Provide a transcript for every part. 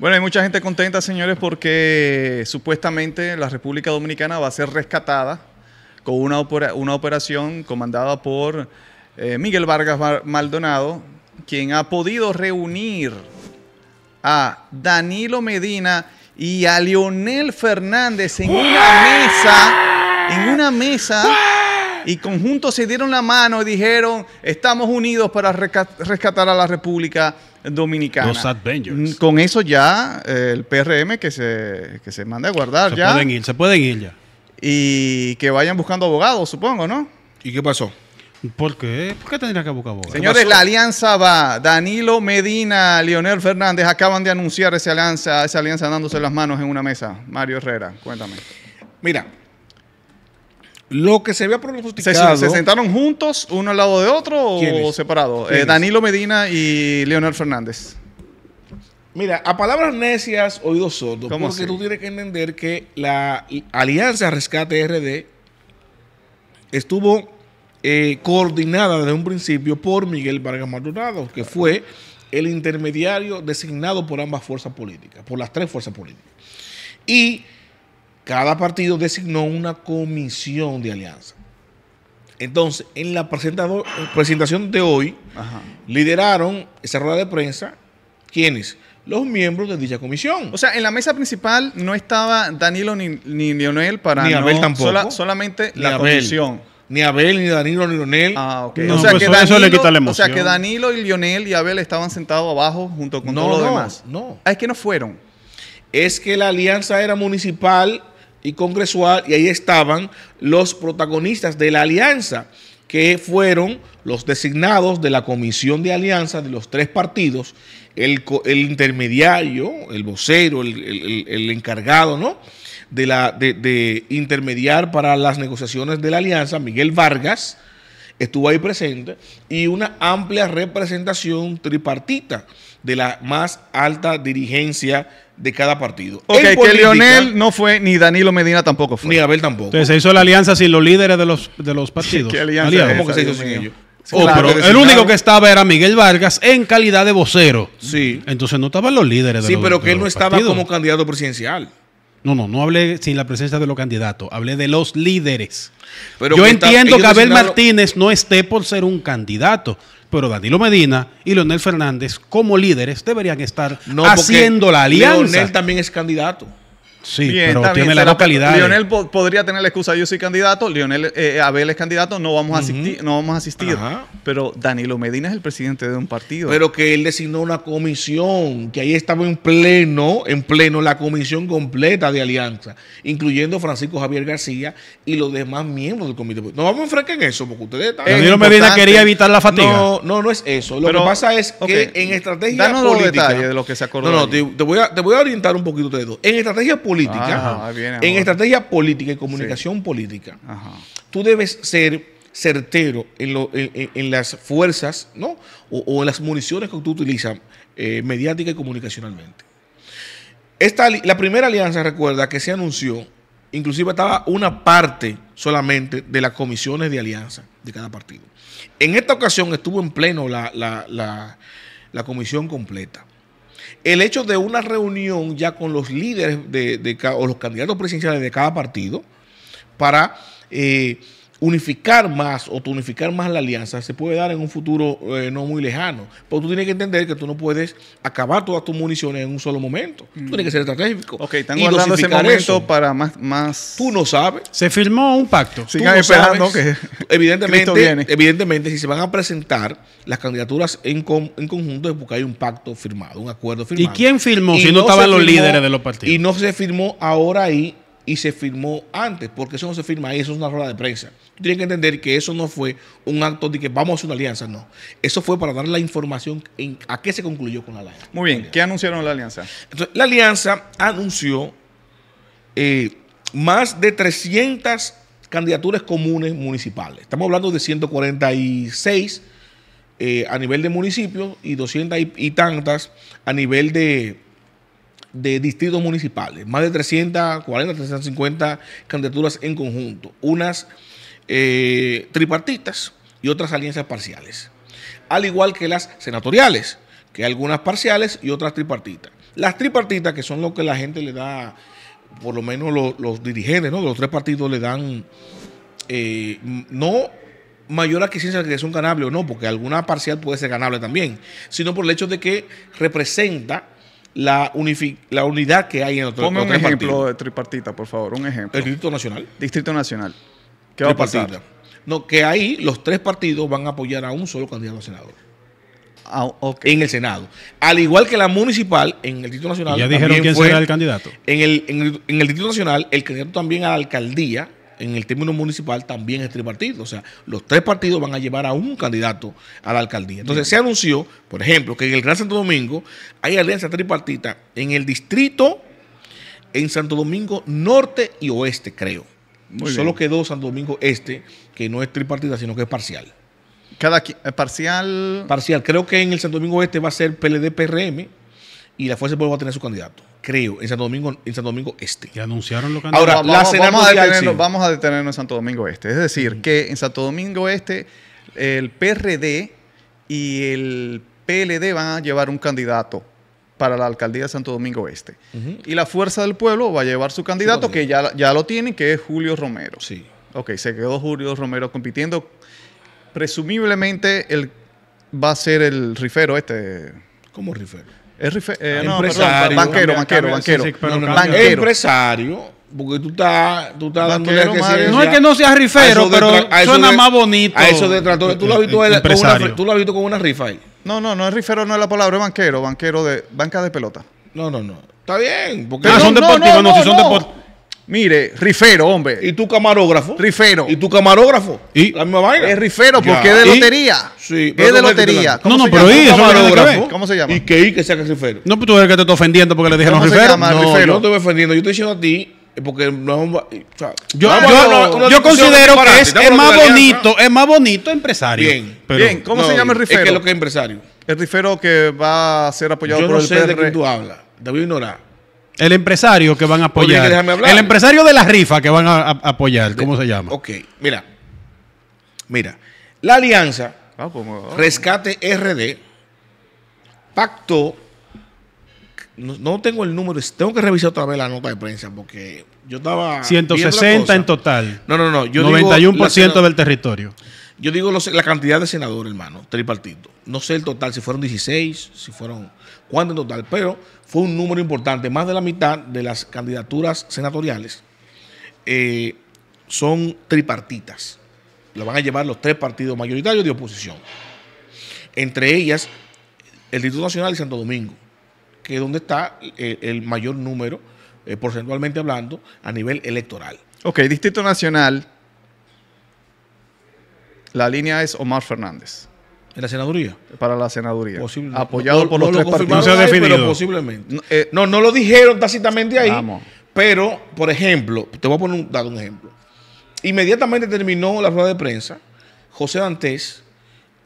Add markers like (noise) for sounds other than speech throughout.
Bueno, hay mucha gente contenta, señores, porque supuestamente la República Dominicana va a ser rescatada con una, operación comandada por eh, Miguel Vargas Maldonado, quien ha podido reunir a Danilo Medina y a Leonel Fernández en una mesa, en una mesa y conjuntos se dieron la mano y dijeron, estamos unidos para rescatar a la República Dominicana. Los Avengers. Mm, con eso ya eh, el PRM que se, que se manda a guardar se Pueden ir, se pueden ir ya. Y que vayan buscando abogados, supongo, ¿no? ¿Y qué pasó? ¿Por qué? ¿Por qué tendría que buscar abogados? Señores, la alianza va. Danilo Medina, Leonel Fernández acaban de anunciar esa alianza, esa alianza dándose las manos en una mesa. Mario Herrera, cuéntame. Mira, lo que se vea pronosticado. ¿Se, ¿Se, sentaron juntos, uno al lado de otro o separados? Eh, Danilo Medina y Leonel Fernández. Mira, a palabras necias, oídos sordos, porque tú tienes que entender que la Alianza Rescate RD estuvo eh, coordinada desde un principio por Miguel Vargas Maldonado, que fue el intermediario designado por ambas fuerzas políticas, por las tres fuerzas políticas. Y cada partido designó una comisión de alianza. Entonces, en la presentación de hoy, lideraron esa rueda de prensa, ¿quiénes? Los miembros de dicha comisión. O sea, en la mesa principal no estaba Danilo ni, ni Leonel para. Ni Abel tampoco. solamente la comisión. Ni Abel, ni Danilo, ni Lionel. Ah, ok. Pues o, sea, que Danilo, o sea, y Lionel y Abel estaban sentados abajo junto con todos los demás. No. Ah, es que no fueron es que la alianza era municipal y congresual y ahí estaban los protagonistas de la alianza, que fueron los designados de la comisión de alianza de los tres partidos, el, intermediario, el vocero, el, encargado, ¿no? De, la, de, de, intermediar para las negociaciones de la alianza, Miguel Vargas, estuvo ahí presente, y una amplia representación tripartita de la más alta dirigencia de cada partido. Ok, que Lionel no fue, ni Danilo Medina tampoco fue. Ni Abel tampoco. Entonces se hizo la alianza sin los líderes de los, (laughs) partidos. ¿Cómo que se hizo sin ellos? Oh, el único que estaba era Miguel Vargas en calidad de vocero. Sí. Entonces no estaban los líderes de Sí, pero que él no estaba como candidato presidencial. No, no, no hablé sin la presencia de los candidatos, hablé de los líderes. Pero Yo entiendo que Abel Martínez no esté por ser un candidato, pero Danilo Medina y Leonel Fernández como líderes deberían estar haciendo la alianza. Leonel también es candidato. Sí, pero tiene la localidad. Lionel podría tener la excusa, yo soy candidato, Lionel eh, Abel es candidato, no vamos a asistir, no vamos a asistir. Pero Danilo Medina es el presidente de un partido. Pero que él designó una comisión, que ahí estaba en pleno, en pleno la comisión completa de Alianza, incluyendo Francisco Javier García y los demás miembros del comité. No vamos a enfrentar en eso, porque ustedes también. Eh, Danilo Medina quería evitar la fatiga. No, no, es eso. Lo que pasa es que en estrategia Danos política, detalles de lo que se acordó. No, no, te, voy a, orientar un poquito ustedes dos. En estrategia política en estrategia política y comunicación política, tú debes ser certero en, las fuerzas o, en las municiones que tú utilizas eh, mediática y comunicacionalmente. Esta, la primera alianza, recuerda, que se anunció, inclusive estaba una parte solamente de las comisiones de alianza de cada partido. En esta ocasión estuvo en pleno la comisión completa el hecho de una reunión ya con los líderes de, o los candidatos presidenciales de cada partido para... Eh, unificar más o unificar más la alianza se puede dar en un futuro eh, no muy lejano. Pero tú tienes que entender que tú no puedes acabar todas tus municiones en un solo momento. Tú tienes que ser estratégico. Ok, están hablando guardando ese momento para más, más. Tú no sabes. Se firmó un pacto. Sigan esperando que. Evidentemente, evidentemente, si se van a presentar las candidaturas en, en conjunto es porque hay un pacto firmado, un acuerdo firmado. ¿Y quién firmó si no, estaban los líderes de los partidos? Y no se firmó ahora ahí y se firmó antes, porque eso no se firma ahí, eso es una rueda de prensa. Tú tienes que entender que eso no fue un acto de que vamos a hacer una alianza, no. Eso fue para dar la información en, a qué se concluyó con la alianza. Muy bien, ¿qué anunciaron la alianza? la alianza anunció eh, más de 300 candidaturas comunes municipales. Estamos hablando de 146 eh, a nivel de municipios y 200 y tantas a nivel de de distritos municipales, más de 340, 350 candidaturas en conjunto, unas eh, tripartitas y otras alianzas parciales, al igual que las senatoriales, que algunas parciales y otras tripartitas. Las tripartitas, que son lo que la gente le da, por lo menos los dirigentes ¿no? los tres partidos le dan, eh, no mayor adquisición que es un ganable o no, porque alguna parcial puede ser ganable también, sino por el hecho de que representa la, la unidad que hay en otro Ponme un ejemplo de tripartita, por favor, un ejemplo. El Distrito Nacional. Distrito Nacional. ¿Qué va a pasar? No, que ahí los tres partidos van a apoyar a un solo candidato a senador. Ah, en el Senado. Al igual que la municipal, en el Distrito Nacional. ya dijeron quién será el candidato. En el, en el Distrito Nacional, el candidato también a la alcaldía en el término municipal también es tripartito. O sea, los tres partidos van a llevar a un candidato a la alcaldía. Entonces se anunció, por ejemplo, que en el Gran Santo Domingo hay alianza tripartita en el distrito, en Santo Domingo Norte y Oeste, creo. Solo quedó Santo Domingo Este, que no es tripartita, sino que es parcial. Cada eh, parcial. Parcial. Creo que en el Santo Domingo Este va a ser PLD PRM y la Fuerza del Pueblo va a tener su candidato creo, en Santo Domingo, en Santo Domingo Este. ¿Ya anunciaron lo que Ahora, vamos, a detenernos, vamos a en Santo Domingo Este. Es decir, que en Santo Domingo Este, el PRD y el PLD van a llevar un candidato para la alcaldía de Santo Domingo Este. Y la Fuerza del Pueblo va a llevar su candidato, que ya, ya lo tienen, que es Julio Romero. Sí. Ok, se quedó Julio Romero compitiendo. Presumiblemente él va a ser el rifero este. ¿Cómo rifero? Es rifero eh, no, empresario. Perdón, banquero, banquero, banquero. Empresario. Porque tú estás, tú dando No es que no seas rifero, pero suena más bonito. A eso detrás ¿Tú, lo ¿Tú lo has visto con una rifa ahí? No, no, no es rifero, no es la palabra, es banquero, banquero de banca de pelota. No, no, no. Está bien. Porque ah, son deportivos, no, no, si son deportivos. Mire, Rifero, hombre. ¿Y tu camarógrafo? Rifero. ¿Y tu camarógrafo? ¿Y? La misma vaina. Es Rifero porque es de lotería. Sí. es de lotería. No, no, pero es camarógrafo? ¿Cómo se llama? ¿Y que ¿Y que sea que Rifero? No, pero pues tú eres que te estoy ofendiendo porque le dijeron Rifero. no, Rifero? Yo no te estoy ofendiendo. Yo estoy diciendo a ti eh, porque no es un, yo, considero que es, más bonito, es más bonito empresario. Bien, pero, bien ¿cómo se llama el rifero? Es que lo que es empresario. El rifero que va a ser apoyado yo por no sé de e. quién tú hablas, Debo ignorar. El empresario que van a apoyar. El empresario de la rifa que van a, apoyar. ¿Cómo se llama? Ok, mira. Mira. La alianza ah, oh. Rescate RD pactó. No, tengo el número, tengo que revisar otra vez la nota de prensa porque yo estaba. 160 en total. No, no, no. 91% del territorio. Yo digo la cantidad de senadores, hermano, tripartito. No sé el total, si fueron 16, si fueron cuánto en total, pero fue un número importante. Más de la mitad de las candidaturas senatoriales eh, son tripartitas. Lo van a llevar los tres partidos mayoritarios de oposición. Entre ellas, el Distrito Nacional y Santo Domingo, que es donde está eh, el mayor número, eh, porcentualmente hablando, a nivel electoral. Ok, Distrito Nacional, la línea es Omar Fernández. ¿En la senaduría? Para la senaduría. Apoyado por los tres partidos. No se eh, ha definido. Pero posiblemente. No, no, lo dijeron tácitamente ahí. Pero, por ejemplo, te voy a poner un, dar un ejemplo. Inmediatamente terminó la rueda de prensa. José Dantes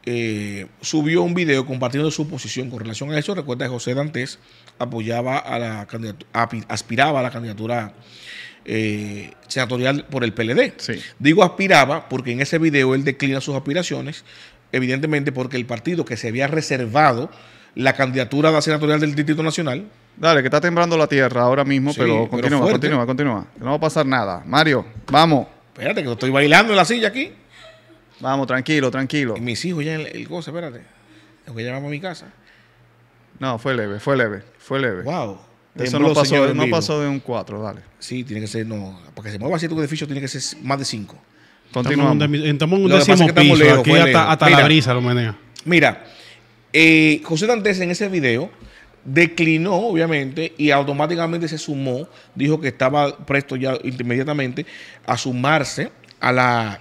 eh, subió un video compartiendo su posición con relación a eso. Recuerda que José Dantes apoyaba a la aspiraba a la candidatura eh, senatorial por el PLD. Digo aspiraba porque en ese video él declina sus aspiraciones, evidentemente porque el partido que se había reservado la candidatura a la senatorial del Distrito Nacional. Dale, que está temblando la tierra ahora mismo, pero continúa, continúa, continúa. no va a pasar nada. Mario, vamos. Espérate, que estoy bailando en la silla aquí. Vamos, tranquilo, tranquilo. mis hijos ya en el, goce, espérate. Los que llevamos a mi casa. No, fue leve, fue leve, fue leve. Wow. Eso no pasó, no de un 4, dale. Sí, tiene que ser, no, para que se mueva tu edificio tiene que ser más de 5. Continuamos. Estamos en un décimo piso, aquí hasta, mira, la brisa lo menea. Mira, eh, José Dantes en ese video declinó, obviamente, y automáticamente se sumó, dijo que estaba presto ya inmediatamente a sumarse a la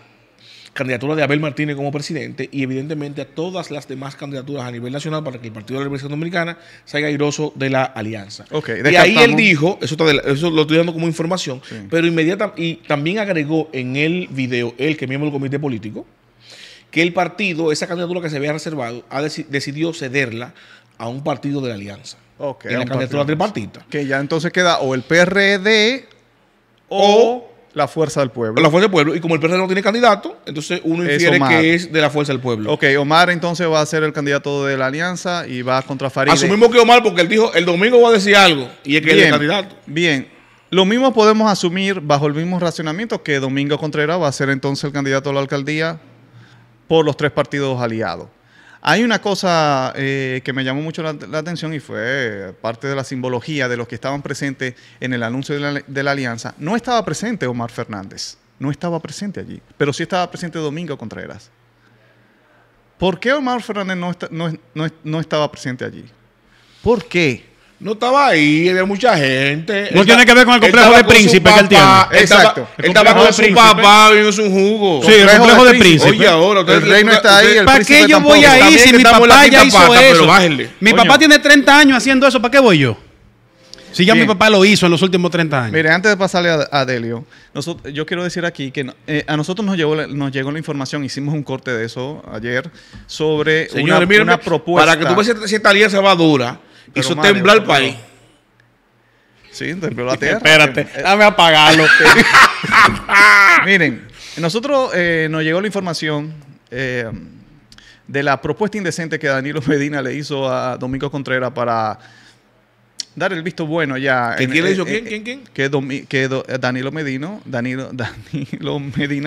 candidatura de Abel Martínez como presidente y evidentemente a todas las demás candidaturas a nivel nacional para que el Partido de la República Dominicana salga airoso de la alianza. y ahí él dijo, eso, lo estoy dando como información, pero inmediatamente, y también agregó en el video, él que es miembro del comité político, que el partido, esa candidatura que se había reservado, ha decidido cederla a un partido de la alianza. Ok. en la candidatura tripartita. Que ya entonces queda o el PRD o la fuerza del pueblo. La fuerza del pueblo. Y como el PRD no tiene candidato, entonces uno infiere que es de la fuerza del pueblo. Ok, Omar entonces va a ser el candidato de la alianza y va contra Farid. Asumimos que Omar, porque él dijo el domingo va a decir algo y es que bien, es el candidato. Bien. Lo mismo podemos asumir bajo el mismo racionamiento que Domingo Contreras va a ser entonces el candidato a la alcaldía por los tres partidos aliados. Hay una cosa eh, que me llamó mucho la, atención y fue parte de la simbología de los que estaban presentes en el anuncio de la, alianza. No estaba presente Omar Fernández, no estaba presente allí, pero sí estaba presente Domingo Contreras. ¿Por qué Omar Fernández no estaba presente allí? ¿Por qué? No estaba ahí, había mucha gente. No tiene que ver con el complejo de príncipe que él tiene. Exacto. Él estaba con su papá vino un jugo. Sí, el complejo de príncipe. Oye, ahora, el está ahí. ¿Para qué yo voy ahí si mi papá ya hizo eso? Mi papá tiene 30 años haciendo eso, ¿para qué voy yo? Si ya mi papá lo hizo en los últimos 30 años. Mire, antes de pasarle a, Delio, yo quiero decir aquí que eh, a nosotros nos llegó, nos llegó la información, hicimos un corte de eso ayer, sobre Señor, una, una, propuesta. Para que tú veas si esta alianza va dura, hizo temblar el país. Sí, tembló la tierra. Espérate, eh, eh. dame apagarlo. (laughs) Miren, nosotros eh, nos llegó la información de la propuesta indecente que Danilo (laughs) Medina le hizo a Domingo Contreras para dar el visto bueno ya. en, ¿Quién le hizo? Eh, eh, ¿Quién? ¿Quién? Que, (laughs) Danilo Medina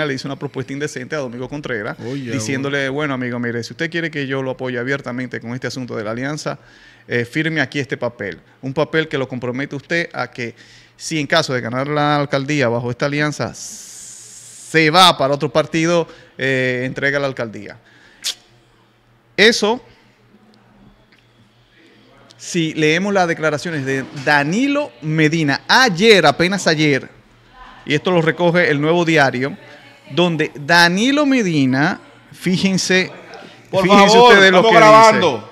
le hizo una propuesta indecente a Domingo Contreras, diciéndole, bueno. amigo, mire, si usted quiere que yo lo apoye abiertamente con este asunto de la alianza, eh, firme aquí este papel. Un papel que lo compromete usted a que si en caso de ganar la alcaldía bajo esta alianza se va para otro partido, entrega la alcaldía. Eso si leemos las declaraciones de Danilo Medina ayer, apenas ayer, y esto lo recoge el nuevo diario, donde Danilo Medina, fíjense, Por fíjense ustedes lo que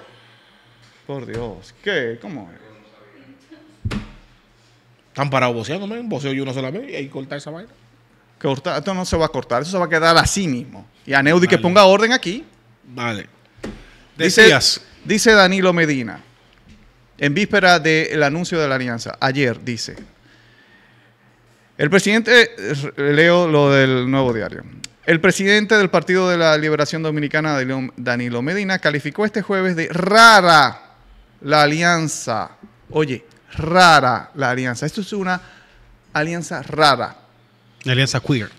Por Dios, ¿qué? ¿Cómo Están parados boceando, Boceo yo una sola vez y ahí cortar esa vaina. Cortar, esto no se va a cortar, eso se va a quedar así mismo. Y a Neudi que ponga orden aquí. Vale. dice Danilo Medina en víspera del anuncio de la alianza, ayer dice, el presidente, eh, leo lo del nuevo diario, el presidente del Partido de la Liberación Dominicana, Danilo Medina, calificó este jueves de rara la alianza. Oye, rara la alianza. Esto es una alianza rara. La alianza queer.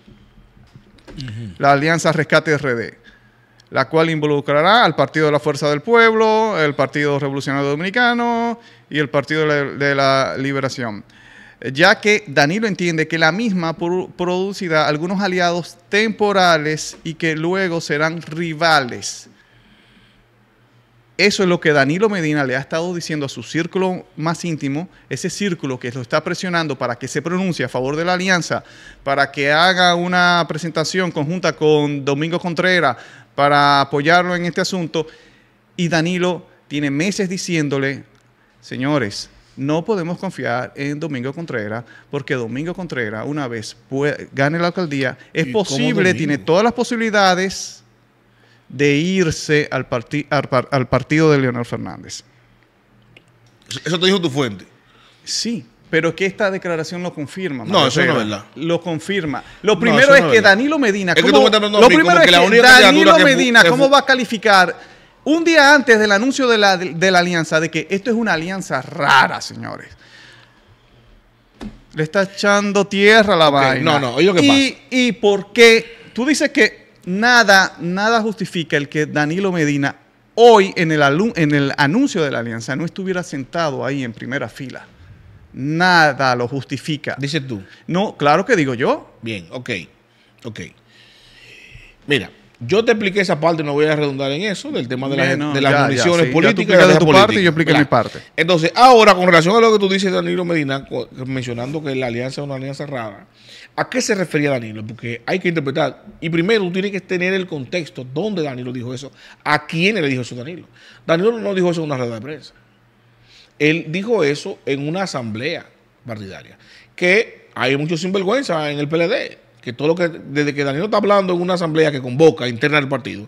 La alianza Rescate RD la cual involucrará al Partido de la Fuerza del Pueblo, el Partido Revolucionario Dominicano y el Partido de la Liberación, ya que Danilo entiende que la misma producirá algunos aliados temporales y que luego serán rivales. Eso es lo que Danilo Medina le ha estado diciendo a su círculo más íntimo, ese círculo que lo está presionando para que se pronuncie a favor de la alianza, para que haga una presentación conjunta con Domingo Contreras, para apoyarlo en este asunto. Y Danilo tiene meses diciéndole, señores, no podemos confiar en Domingo Contreras, porque Domingo Contreras, una vez gane la alcaldía, es posible, tiene todas las posibilidades de irse al, al partido de Leonel Fernández. Eso te dijo tu fuente. Sí, pero es que esta declaración lo confirma. no, eso no es verdad. Lo confirma. Lo primero es, que Danilo Medina. lo primero es que, Danilo Medina, ¿cómo va a calificar? Un día antes del anuncio de la, alianza, de que esto es una alianza rara, señores. Le está echando tierra a la vaina. No, no, oye qué y, pasa. Y porque tú dices que nada, nada justifica el que Danilo Medina hoy en el, en el anuncio de la alianza no estuviera sentado ahí en primera fila. Nada lo justifica. Dices tú. No, claro que digo yo. Bien, ok. Ok. Mira, yo te expliqué esa parte, no voy a redundar en eso, del tema de, las, condiciones de políticas. de tu parte y yo expliqué mi parte. Entonces, ahora, con relación a lo que tú dices, Danilo Medina, mencionando que la alianza es una alianza rara, ¿a qué se refería Danilo? Porque hay que interpretar. Y primero, tú tienes que tener el contexto, dónde Danilo dijo eso, a quién le dijo eso Danilo. Danilo no dijo eso en una red de prensa. Él dijo eso en una asamblea partidaria, que hay mucho sinvergüenza en el PLD, que todo lo que, desde que Danilo está hablando en una asamblea que convoca interna del partido,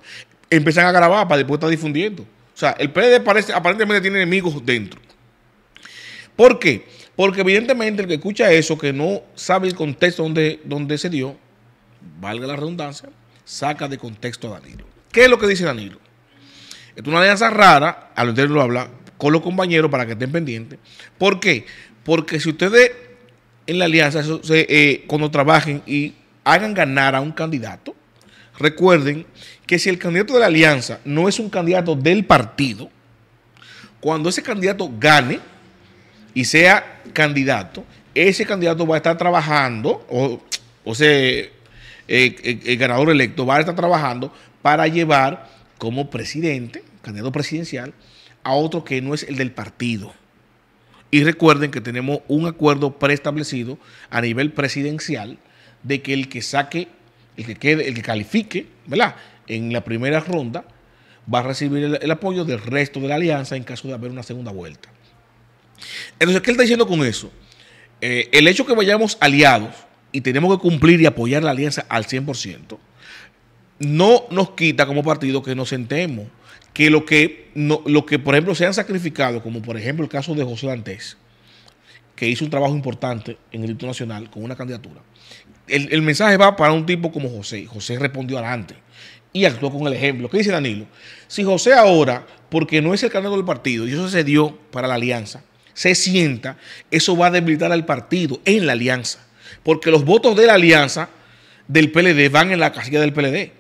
empiezan a grabar para después estar difundiendo. O sea, el PLD parece, aparentemente tiene enemigos dentro. ¿Por qué? Porque evidentemente el que escucha eso, que no sabe el contexto donde, donde se dio, valga la redundancia, saca de contexto a Danilo. ¿Qué es lo que dice Danilo? Es una alianza rara, a lo interno lo habla, con los compañeros para que estén pendientes. ¿Por qué? Porque si ustedes en la alianza, eh, cuando trabajen y hagan ganar a un candidato, recuerden que si el candidato de la alianza no es un candidato del partido, cuando ese candidato gane y sea candidato, ese candidato va a estar trabajando, o, sea, eh, eh, el ganador electo va a estar trabajando para llevar como presidente, candidato presidencial, a otro que no es el del partido. Y recuerden que tenemos un acuerdo preestablecido a nivel presidencial de que el que saque, el que quede, el que califique, ¿verdad? En la primera ronda va a recibir el, apoyo del resto de la alianza en caso de haber una segunda vuelta. Entonces, ¿qué él está diciendo con eso? Eh, el hecho que vayamos aliados y tenemos que cumplir y apoyar la alianza al 100%, no nos quita como partido que nos sentemos, que lo que, lo que por ejemplo se han sacrificado, como por ejemplo el caso de José Dantes, que hizo un trabajo importante en el Instituto Nacional con una candidatura. El, el, mensaje va para un tipo como José. José respondió adelante y actuó con el ejemplo. ¿Qué dice Danilo? Si José ahora, porque no es el candidato del partido, y eso se dio para la alianza, se sienta, eso va a debilitar al partido en la alianza. Porque los votos de la alianza del PLD van en la casilla del PLD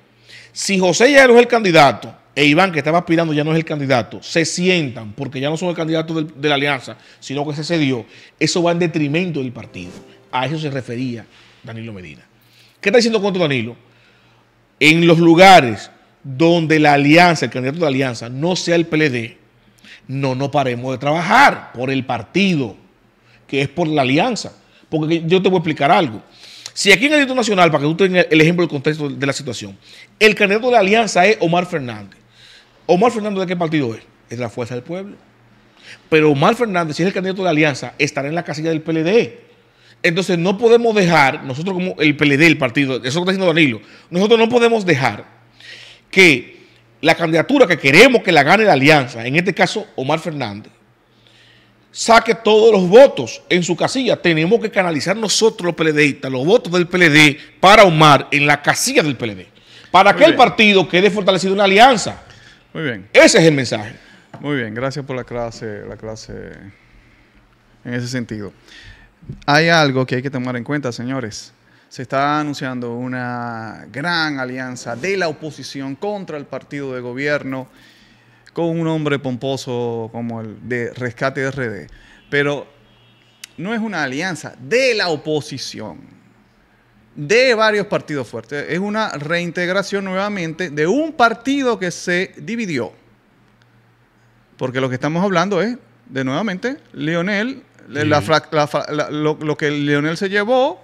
si José ya no es el candidato e Iván, que estaba aspirando, ya no es el candidato, se sientan porque ya no son el candidato de la alianza, sino que se cedió, eso va en detrimento del partido. A eso se refería Danilo Medina. ¿Qué está diciendo contra Danilo? En los lugares donde la alianza, el candidato de la alianza, no sea el PLD, no nos paremos de trabajar por el partido, que es por la alianza. Porque yo te voy a explicar algo. Si aquí en el Distrito Nacional, para que tú tengas el ejemplo del contexto de la situación, el candidato de la alianza es Omar Fernández. Omar Fernández, ¿de qué partido es? Es de la Fuerza del Pueblo. Pero Omar Fernández, si es el candidato de la alianza, estará en la casilla del PLD. Entonces no podemos dejar, nosotros como el PLD, el partido, eso que está diciendo Danilo, nosotros no podemos dejar que la candidatura que queremos que la gane la alianza, en este caso Omar Fernández, saque todos los votos en su casilla. Tenemos que canalizar nosotros los PLDistas, los votos del PLD para Omar en la casilla del PLD. Para que el partido quede fortalecido una alianza. Muy bien. Ese es el mensaje. Muy bien, gracias por la clase, la clase en ese sentido. Hay algo que hay que tomar en cuenta, señores. Se está anunciando una gran alianza de la oposición contra el partido de gobierno con un hombre pomposo como el de Rescate de RD. Pero no es una alianza de la oposición, de varios partidos fuertes. Es una reintegración nuevamente de un partido que se dividió. Porque lo que estamos hablando es, de nuevamente, Leonel, la, lo, que Leonel se llevó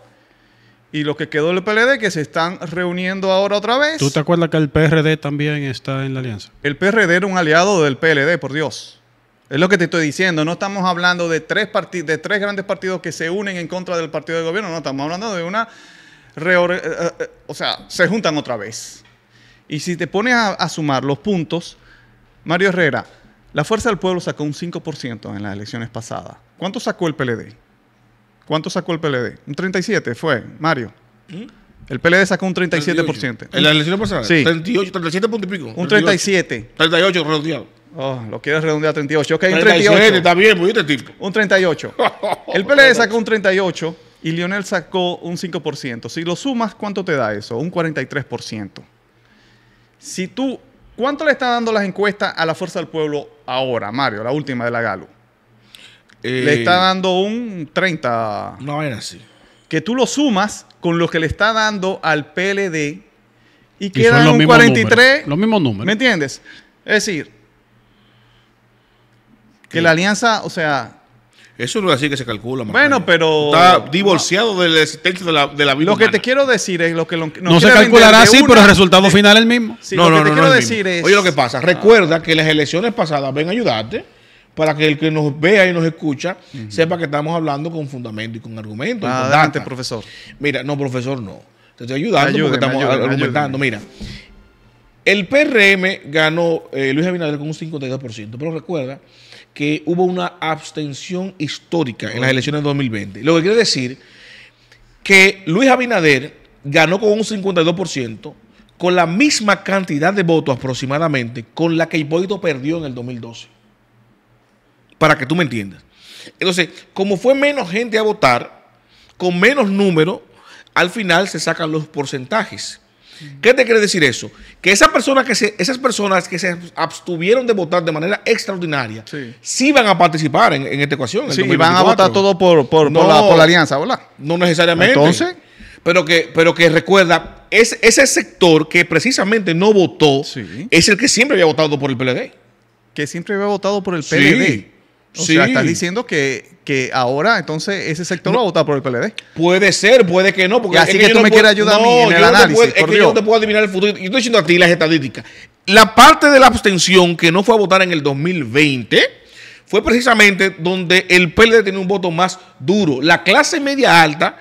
y lo que quedó del PLD, que se están reuniendo ahora otra vez. ¿Tú te acuerdas que el PRD también está en la alianza? El PRD era un aliado del PLD, por Dios. Es lo que te estoy diciendo. No estamos hablando de tres, de tres grandes partidos que se unen en contra del partido de gobierno. No, estamos hablando de una... Eh, eh, eh, o sea, se juntan otra vez. Y si te pones a, a sumar los puntos, Mario Herrera, la Fuerza del Pueblo sacó un 5% en las elecciones pasadas. ¿Cuánto sacó el PLD? ¿Cuánto sacó el PLD? Un 37 fue, Mario. El PLD sacó un 37%. ¿En la elección pasada? Sí. 38, 37 y pico. Un 37. 38 redondeado. Oh, lo quieres redondear a 38. Ok, un 38. Está bien, pues este tipo. Un 38. El PLD sacó un 38 y Lionel sacó un 5%. Si lo sumas, ¿cuánto te da eso? Un 43%. Si tú, ¿cuánto le está dando las encuestas a la Fuerza del Pueblo ahora, Mario, la última de la Galo? le está eh, dando un 30. No era así. Que tú lo sumas con lo que le está dando al PLD y, y quedan un 43. los mismos números. ¿Me entiendes? Es decir, que la alianza, o sea, eso no es así que se calcula. Bueno, pero. Está divorciado del de existencia de la, vida. Lo que te quiero decir es lo que. no se calculará así, pero el resultado final es el mismo. no, lo no, que te quiero decir es. Oye, lo que pasa. Ah. Recuerda que las elecciones pasadas ven a ayudarte para que el que nos vea y nos escucha sepa que estamos hablando con fundamento y con argumento. Ah, profesor. Mira, no, profesor, no. Te estoy ayudando porque estamos argumentando. Mira, el PRM ganó eh, Luis Abinader con un 52%, pero recuerda que hubo una abstención histórica en las elecciones de 2020. Lo que quiere decir que Luis Abinader ganó con un 52%, con la misma cantidad de votos aproximadamente con la que Hipólito perdió en el 2012 para que tú me entiendas. Entonces, como fue menos gente a votar, con menos número, al final se sacan los porcentajes. ¿Qué te quiere decir eso? Que, que se, esas personas que se abstuvieron de votar de manera extraordinaria sí, van a participar en, esta ecuación. Sí, van a votar todo por, la, alianza, ¿verdad? No necesariamente. Entonces. Pero que, pero que recuerda, ese sector que precisamente no votó es el que siempre había votado por el PLD. Que siempre había votado por el PLD. O sea, estás diciendo que, ahora entonces ese sector no. va a votar por el PLD. Puede ser, puede que no. Porque así que, tú me quieres ayudar en el análisis. es que yo no te puedo adivinar el futuro. Yo estoy diciendo a ti las estadísticas. La parte de la abstención que no fue a votar en el 2020 fue precisamente donde el PLD tenía un voto más duro. La clase media alta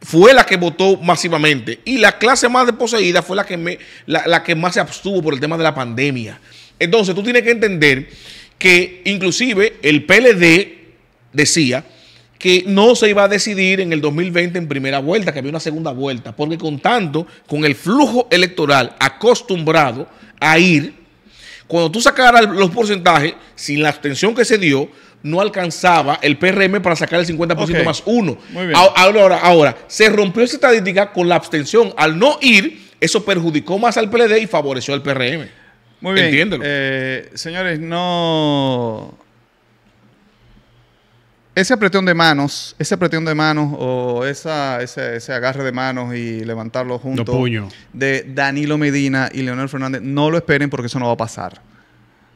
fue la que votó masivamente y la clase más desposeída fue la que, la que más se abstuvo por el tema de la pandemia. Entonces tú tienes que entender que inclusive el PLD decía que no se iba a decidir en el 2020 en primera vuelta, que había una segunda vuelta, porque contando con el flujo electoral acostumbrado a ir, cuando tú sacaras los porcentajes, sin la abstención que se dio, no alcanzaba el PRM para sacar el 50% más uno. ahora, ahora, se rompió esa estadística con la abstención. Al no ir, eso perjudicó más al PLD y favoreció al PRM. Muy bien. Eh, señores, no. Ese apretón de manos, ese apretón de manos o esa, ese, agarre de manos y levantarlo juntos de Danilo Medina y Leonel Fernández, no lo esperen porque eso no va a pasar.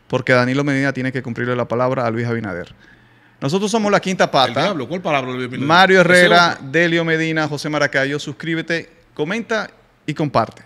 Porque Danilo Medina tiene que cumplirle la palabra a Luis Abinader. Nosotros somos la quinta pata. ¿Cuál palabra? Mario Herrera, Delio Medina, José Maracayo. Suscríbete, comenta y comparte.